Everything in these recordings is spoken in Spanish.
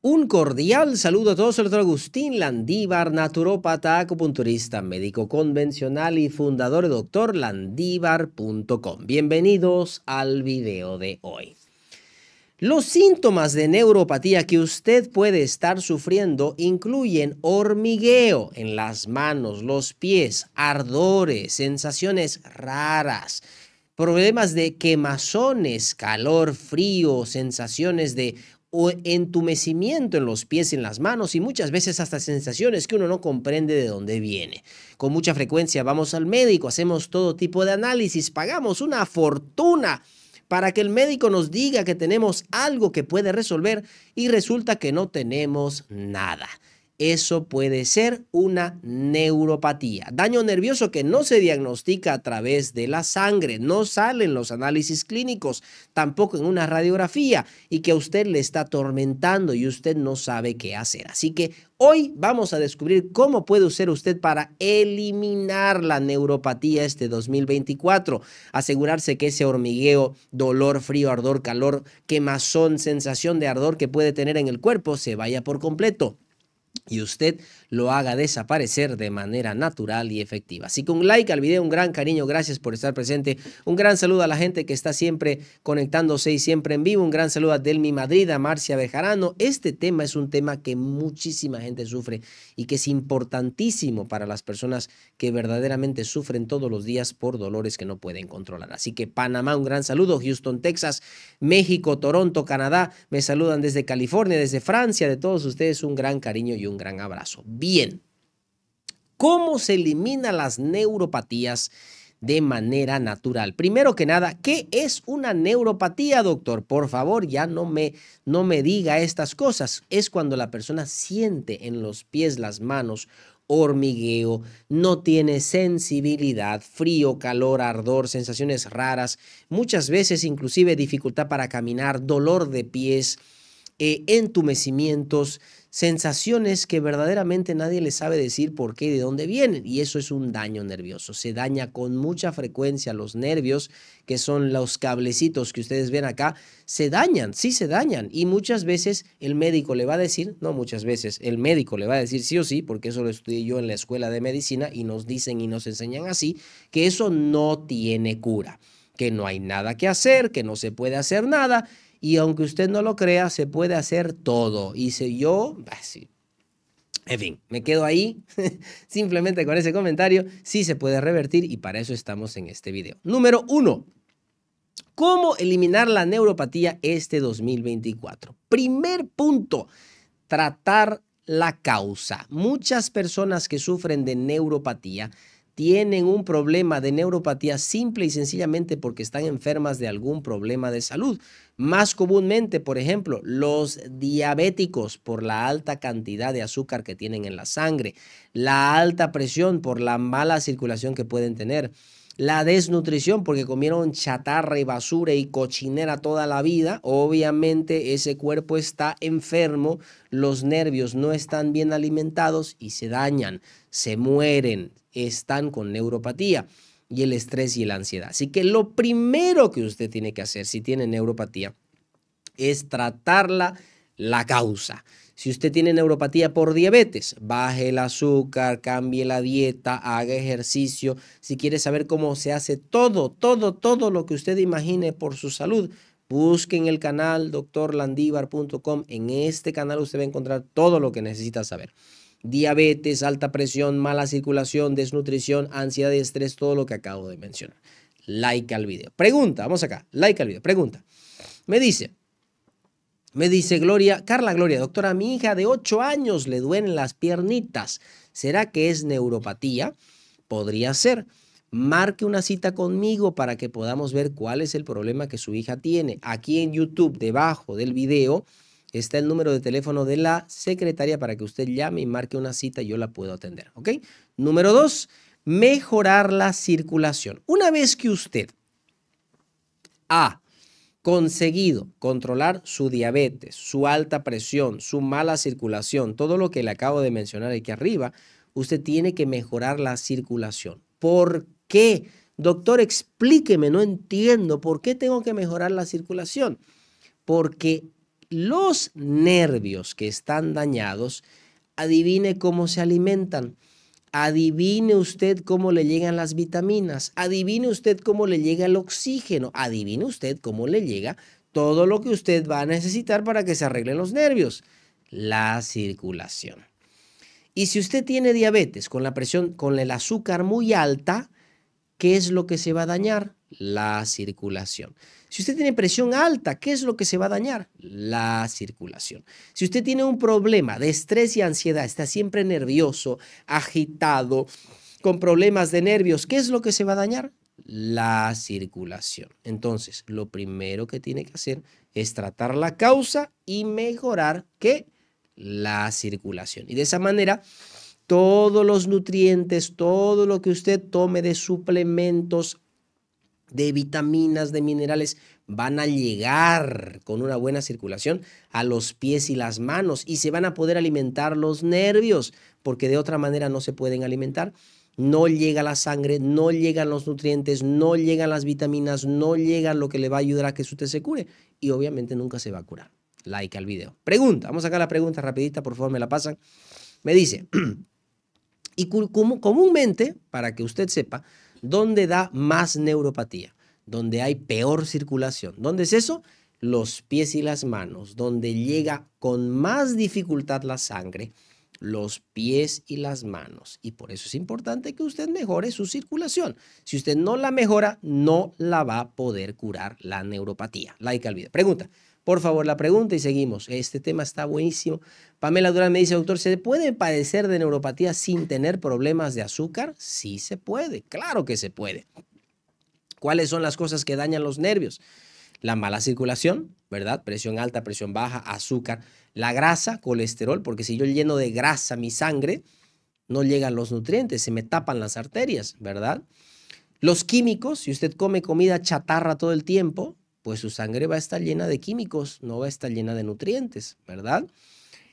Un cordial saludo a todos, el doctor Agustín Landívar, naturópata, acupunturista, médico convencional y fundador de doctorlandívar.com. Bienvenidos al video de hoy. Los síntomas de neuropatía que usted puede estar sufriendo incluyen hormigueo en las manos, los pies, ardores, sensaciones raras, problemas de quemazones, calor, frío, sensaciones de o entumecimiento en los pies y en las manos y muchas veces hasta sensaciones que uno no comprende de dónde viene. Con mucha frecuencia vamos al médico, hacemos todo tipo de análisis, pagamos una fortuna para que el médico nos diga que tenemos algo que puede resolver y resulta que no tenemos nada eso puede ser una neuropatía. Daño nervioso que no se diagnostica a través de la sangre, no sale en los análisis clínicos, tampoco en una radiografía y que a usted le está atormentando y usted no sabe qué hacer. Así que hoy vamos a descubrir cómo puede usar usted para eliminar la neuropatía este 2024, asegurarse que ese hormigueo, dolor, frío, ardor, calor, quemazón, sensación de ardor que puede tener en el cuerpo se vaya por completo y usted lo haga desaparecer de manera natural y efectiva. Así que un like al video, un gran cariño, gracias por estar presente. Un gran saludo a la gente que está siempre conectándose y siempre en vivo. Un gran saludo a Delmi Madrid, a Marcia Bejarano. Este tema es un tema que muchísima gente sufre y que es importantísimo para las personas que verdaderamente sufren todos los días por dolores que no pueden controlar. Así que Panamá, un gran saludo. Houston, Texas, México, Toronto, Canadá. Me saludan desde California, desde Francia. De todos ustedes, un gran cariño y un gran abrazo. Bien, ¿cómo se eliminan las neuropatías de manera natural? Primero que nada, ¿qué es una neuropatía, doctor? Por favor, ya no me, no me diga estas cosas. Es cuando la persona siente en los pies, las manos, hormigueo, no tiene sensibilidad, frío, calor, ardor, sensaciones raras, muchas veces inclusive dificultad para caminar, dolor de pies, eh, entumecimientos, sensaciones que verdaderamente nadie le sabe decir por qué y de dónde vienen. Y eso es un daño nervioso. Se daña con mucha frecuencia los nervios, que son los cablecitos que ustedes ven acá. Se dañan, sí se dañan. Y muchas veces el médico le va a decir, no muchas veces, el médico le va a decir sí o sí, porque eso lo estudié yo en la escuela de medicina y nos dicen y nos enseñan así, que eso no tiene cura, que no hay nada que hacer, que no se puede hacer nada y aunque usted no lo crea, se puede hacer todo. Y si yo, En fin, me quedo ahí simplemente con ese comentario. Sí se puede revertir y para eso estamos en este video. Número uno, ¿cómo eliminar la neuropatía este 2024? Primer punto, tratar la causa. Muchas personas que sufren de neuropatía tienen un problema de neuropatía simple y sencillamente porque están enfermas de algún problema de salud. Más comúnmente, por ejemplo, los diabéticos por la alta cantidad de azúcar que tienen en la sangre, la alta presión por la mala circulación que pueden tener, la desnutrición, porque comieron chatarra y basura y cochinera toda la vida. Obviamente ese cuerpo está enfermo, los nervios no están bien alimentados y se dañan, se mueren, están con neuropatía y el estrés y la ansiedad. Así que lo primero que usted tiene que hacer si tiene neuropatía es tratarla la causa. Si usted tiene neuropatía por diabetes, baje el azúcar, cambie la dieta, haga ejercicio. Si quiere saber cómo se hace todo, todo, todo lo que usted imagine por su salud, busque en el canal DrLandivar.com. En este canal usted va a encontrar todo lo que necesita saber diabetes, alta presión, mala circulación, desnutrición, ansiedad y estrés, todo lo que acabo de mencionar. Like al video. Pregunta, vamos acá, like al video. Pregunta. Me dice, me dice Gloria, Carla Gloria, doctora, mi hija de 8 años le duelen las piernitas. ¿Será que es neuropatía? Podría ser. Marque una cita conmigo para que podamos ver cuál es el problema que su hija tiene. Aquí en YouTube, debajo del video, está el número de teléfono de la secretaria para que usted llame y marque una cita y yo la puedo atender. ¿Ok? Número dos, mejorar la circulación. Una vez que usted A conseguido controlar su diabetes, su alta presión, su mala circulación, todo lo que le acabo de mencionar aquí arriba, usted tiene que mejorar la circulación. ¿Por qué? Doctor, explíqueme, no entiendo por qué tengo que mejorar la circulación. Porque los nervios que están dañados, adivine cómo se alimentan Adivine usted cómo le llegan las vitaminas, adivine usted cómo le llega el oxígeno, adivine usted cómo le llega todo lo que usted va a necesitar para que se arreglen los nervios, la circulación. Y si usted tiene diabetes con la presión, con el azúcar muy alta, ¿qué es lo que se va a dañar? La circulación. Si usted tiene presión alta, ¿qué es lo que se va a dañar? La circulación. Si usted tiene un problema de estrés y ansiedad, está siempre nervioso, agitado, con problemas de nervios, ¿qué es lo que se va a dañar? La circulación. Entonces, lo primero que tiene que hacer es tratar la causa y mejorar que la circulación. Y de esa manera, todos los nutrientes, todo lo que usted tome de suplementos, de vitaminas, de minerales, van a llegar con una buena circulación a los pies y las manos y se van a poder alimentar los nervios, porque de otra manera no se pueden alimentar. No llega la sangre, no llegan los nutrientes, no llegan las vitaminas, no llega lo que le va a ayudar a que usted se cure y obviamente nunca se va a curar. Like al video. Pregunta, vamos a sacar la pregunta rapidita, por favor me la pasan. Me dice, y comúnmente, para que usted sepa, ¿Dónde da más neuropatía? Donde hay peor circulación. ¿Dónde es eso? Los pies y las manos, donde llega con más dificultad la sangre, los pies y las manos. Y por eso es importante que usted mejore su circulación. Si usted no la mejora, no la va a poder curar la neuropatía. Laica like al video. Pregunta por favor, la pregunta y seguimos. Este tema está buenísimo. Pamela Durán me dice, doctor, ¿se puede padecer de neuropatía sin tener problemas de azúcar? Sí se puede, claro que se puede. ¿Cuáles son las cosas que dañan los nervios? La mala circulación, ¿verdad? Presión alta, presión baja, azúcar, la grasa, colesterol, porque si yo lleno de grasa mi sangre, no llegan los nutrientes, se me tapan las arterias, ¿verdad? Los químicos, si usted come comida chatarra todo el tiempo, pues su sangre va a estar llena de químicos, no va a estar llena de nutrientes, ¿verdad?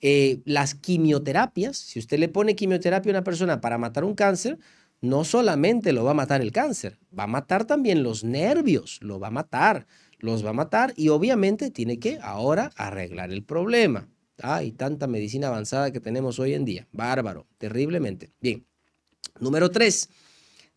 Eh, las quimioterapias, si usted le pone quimioterapia a una persona para matar un cáncer, no solamente lo va a matar el cáncer, va a matar también los nervios, lo va a matar, los va a matar y obviamente tiene que ahora arreglar el problema. Hay tanta medicina avanzada que tenemos hoy en día, bárbaro, terriblemente. Bien, número tres,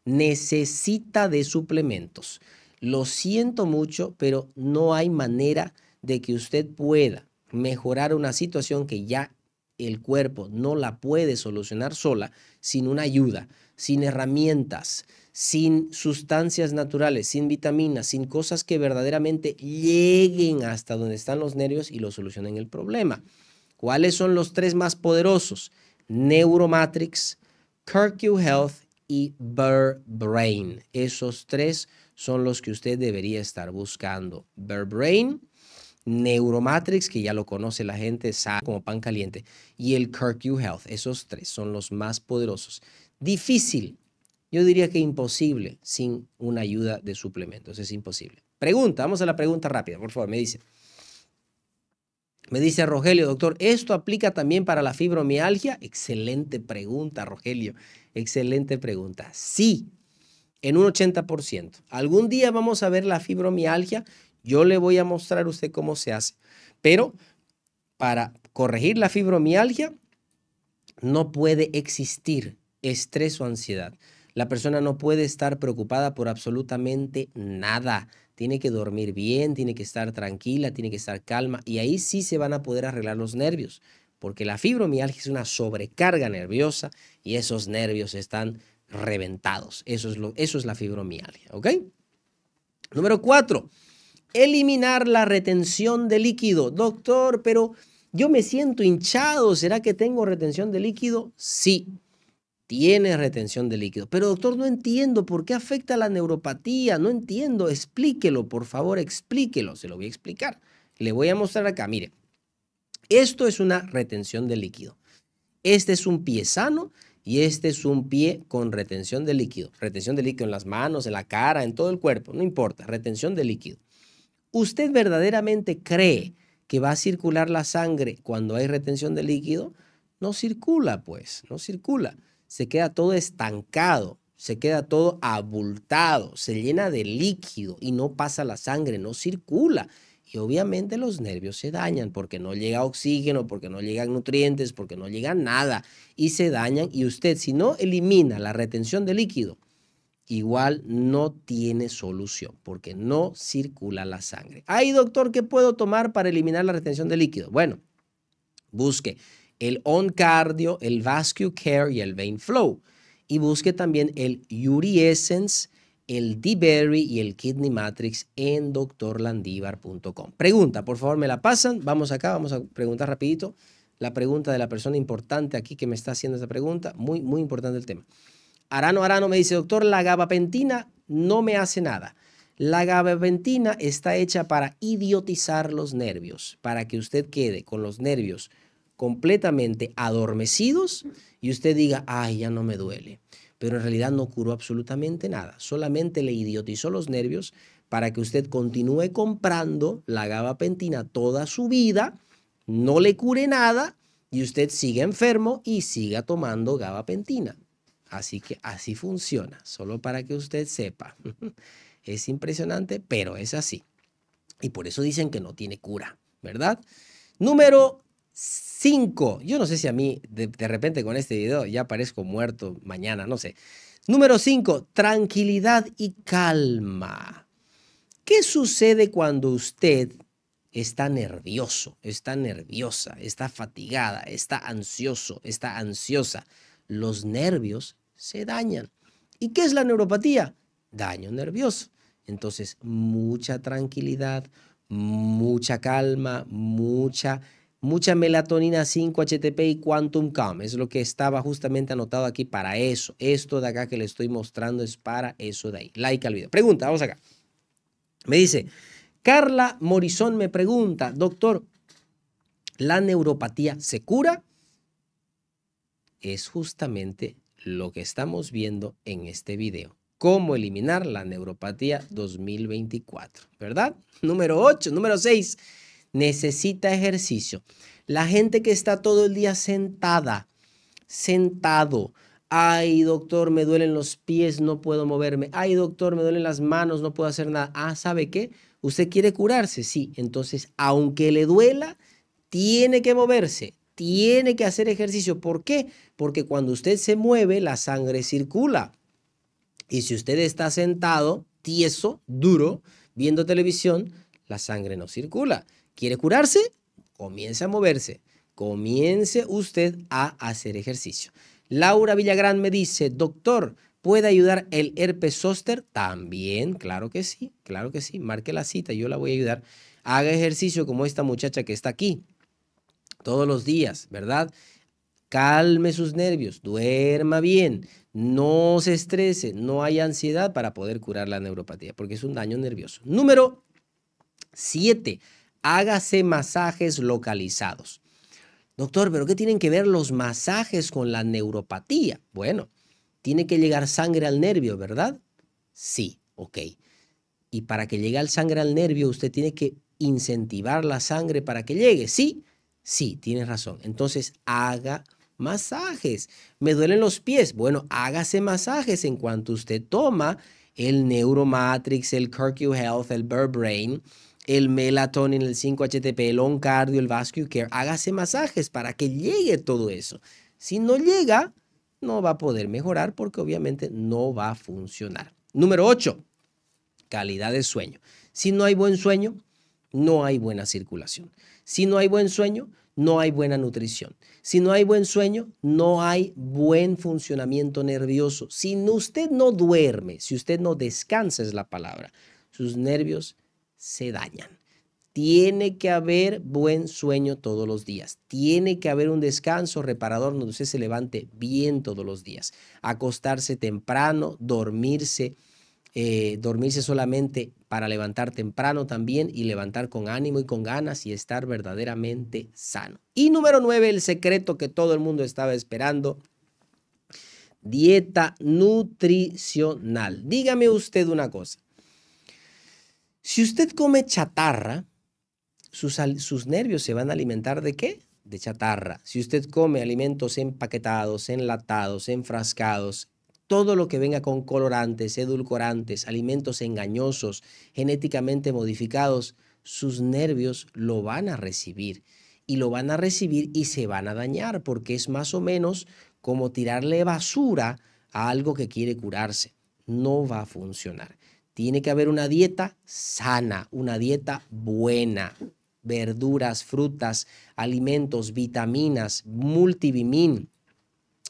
necesita de suplementos. Lo siento mucho, pero no hay manera de que usted pueda mejorar una situación que ya el cuerpo no la puede solucionar sola sin una ayuda, sin herramientas, sin sustancias naturales, sin vitaminas, sin cosas que verdaderamente lleguen hasta donde están los nervios y lo solucionen el problema. ¿Cuáles son los tres más poderosos? Neuromatrix, Curcu Health y Burr Brain. Esos tres son los que usted debería estar buscando. Berbrain, Neuromatrix, que ya lo conoce la gente, sabe como pan caliente, y el Curcu Health. Esos tres son los más poderosos. Difícil, yo diría que imposible sin una ayuda de suplementos, es imposible. Pregunta, vamos a la pregunta rápida, por favor, me dice. Me dice Rogelio, doctor, ¿esto aplica también para la fibromialgia? Excelente pregunta, Rogelio. Excelente pregunta. Sí, en un 80%. Algún día vamos a ver la fibromialgia. Yo le voy a mostrar a usted cómo se hace. Pero para corregir la fibromialgia no puede existir estrés o ansiedad. La persona no puede estar preocupada por absolutamente nada. Tiene que dormir bien, tiene que estar tranquila, tiene que estar calma y ahí sí se van a poder arreglar los nervios, porque la fibromialgia es una sobrecarga nerviosa y esos nervios están reventados. Eso es, lo, eso es la fibromialgia, ¿ok? Número cuatro, eliminar la retención de líquido. Doctor, pero yo me siento hinchado, ¿será que tengo retención de líquido? Sí, Tiene retención de líquido. Pero doctor, no entiendo por qué afecta la neuropatía, no entiendo, explíquelo, por favor, explíquelo, se lo voy a explicar. Le voy a mostrar acá, mire, esto es una retención de líquido. Este es un pie sano y este es un pie con retención de líquido. Retención de líquido en las manos, en la cara, en todo el cuerpo, no importa, retención de líquido. ¿Usted verdaderamente cree que va a circular la sangre cuando hay retención de líquido? No circula, pues, no circula. Se queda todo estancado, se queda todo abultado, se llena de líquido y no pasa la sangre, no circula. Y obviamente los nervios se dañan porque no llega oxígeno, porque no llegan nutrientes, porque no llega nada y se dañan. Y usted si no elimina la retención de líquido, igual no tiene solución porque no circula la sangre. Ay, doctor, ¿qué puedo tomar para eliminar la retención de líquido? Bueno, busque el OnCardio, el Vascular Care y el Vein Flow. Y busque también el Uri el D-Berry y el Kidney Matrix en doctorlandivar.com. Pregunta, por favor, me la pasan. Vamos acá, vamos a preguntar rapidito la pregunta de la persona importante aquí que me está haciendo esa pregunta. Muy, muy importante el tema. Arano Arano me dice, doctor, la gabapentina no me hace nada. La gabapentina está hecha para idiotizar los nervios, para que usted quede con los nervios completamente adormecidos y usted diga, ay, ya no me duele pero en realidad no curó absolutamente nada, solamente le idiotizó los nervios para que usted continúe comprando la gabapentina toda su vida, no le cure nada y usted siga enfermo y siga tomando gabapentina. Así que así funciona, solo para que usted sepa. Es impresionante, pero es así. Y por eso dicen que no tiene cura, ¿verdad? Número 5. Yo no sé si a mí de, repente con este video ya parezco muerto mañana, no sé. Número 5. Tranquilidad y calma. ¿Qué sucede cuando usted está nervioso, está nerviosa, está fatigada, está ansioso, está ansiosa? Los nervios se dañan. ¿Y qué es la neuropatía? Daño nervioso. Entonces, mucha tranquilidad, mucha calma, mucha mucha melatonina 5-HTP y Quantum Calm. Es lo que estaba justamente anotado aquí para eso. Esto de acá que le estoy mostrando es para eso de ahí. Like al video. Pregunta, vamos acá. Me dice, Carla Morizón me pregunta, doctor, ¿la neuropatía se cura? Es justamente lo que estamos viendo en este video. Cómo eliminar la neuropatía 2024, ¿verdad? Número 8, número 6 necesita ejercicio. La gente que está todo el día sentada, sentado. Ay, doctor, me duelen los pies, no puedo moverme. Ay, doctor, me duelen las manos, no puedo hacer nada. Ah, ¿sabe qué? ¿Usted quiere curarse? Sí. Entonces, aunque le duela, tiene que moverse, tiene que hacer ejercicio. ¿Por qué? Porque cuando usted se mueve, la sangre circula. Y si usted está sentado, tieso, duro, viendo televisión, la sangre no circula. ¿Quiere curarse? Comience a moverse. Comience usted a hacer ejercicio. Laura Villagrán me dice, doctor, ¿puede ayudar el herpes zóster? También, claro que sí, claro que sí. Marque la cita, yo la voy a ayudar. Haga ejercicio como esta muchacha que está aquí, todos los días, ¿verdad? Calme sus nervios, duerma bien, no se estrese, no hay ansiedad para poder curar la neuropatía, porque es un daño nervioso. Número 7 hágase masajes localizados. Doctor, pero ¿qué tienen que ver los masajes con la neuropatía? Bueno, tiene que llegar sangre al nervio, ¿verdad? Sí, ok. Y para que llegue el sangre al nervio, usted tiene que incentivar la sangre para que llegue. Sí, sí, tiene razón. Entonces, haga masajes. Me duelen los pies. Bueno, hágase masajes en cuanto usted toma el Neuromatrix, el Curcu Health, el Bird Brain el melatonin, el 5-HTP, el oncardio, el vascular care. Hágase masajes para que llegue todo eso. Si no llega, no va a poder mejorar porque obviamente no va a funcionar. Número 8, calidad de sueño. Si no hay buen sueño, no hay buena circulación. Si no hay buen sueño, no hay buena nutrición. Si no hay buen sueño, no hay buen funcionamiento nervioso. Si usted no duerme, si usted no descansa es la palabra, sus nervios se dañan. Tiene que haber buen sueño todos los días. Tiene que haber un descanso reparador donde usted se levante bien todos los días. Acostarse temprano, dormirse, eh, dormirse solamente para levantar temprano también y levantar con ánimo y con ganas y estar verdaderamente sano. Y número nueve, el secreto que todo el mundo estaba esperando. Dieta nutricional. Dígame usted una cosa. Si usted come chatarra, sus, nervios se van a alimentar de qué? De chatarra. Si usted come alimentos empaquetados, enlatados, enfrascados, todo lo que venga con colorantes, edulcorantes, alimentos engañosos, genéticamente modificados, sus nervios lo van a recibir. Y lo van a recibir y se van a dañar porque es más o menos como tirarle basura a algo que quiere curarse. No va a funcionar. Tiene que haber una dieta sana, una dieta buena. Verduras, frutas, alimentos, vitaminas, multivimin.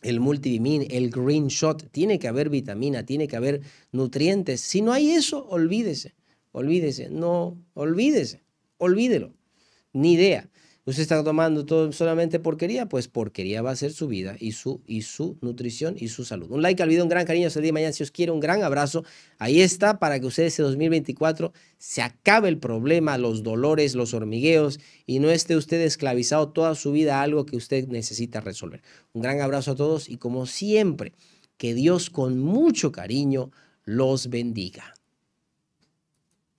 El multivimin, el green shot. Tiene que haber vitamina, tiene que haber nutrientes. Si no hay eso, olvídese. Olvídese. No, olvídese. Olvídelo. Ni idea. Usted está tomando todo solamente porquería, pues porquería va a ser su vida y su, y su nutrición y su salud. Un like al video, un gran cariño hasta el día de mañana si os quiero, un gran abrazo. Ahí está para que usted en 2024 se acabe el problema, los dolores, los hormigueos y no esté usted esclavizado toda su vida a algo que usted necesita resolver. Un gran abrazo a todos y como siempre, que Dios con mucho cariño los bendiga.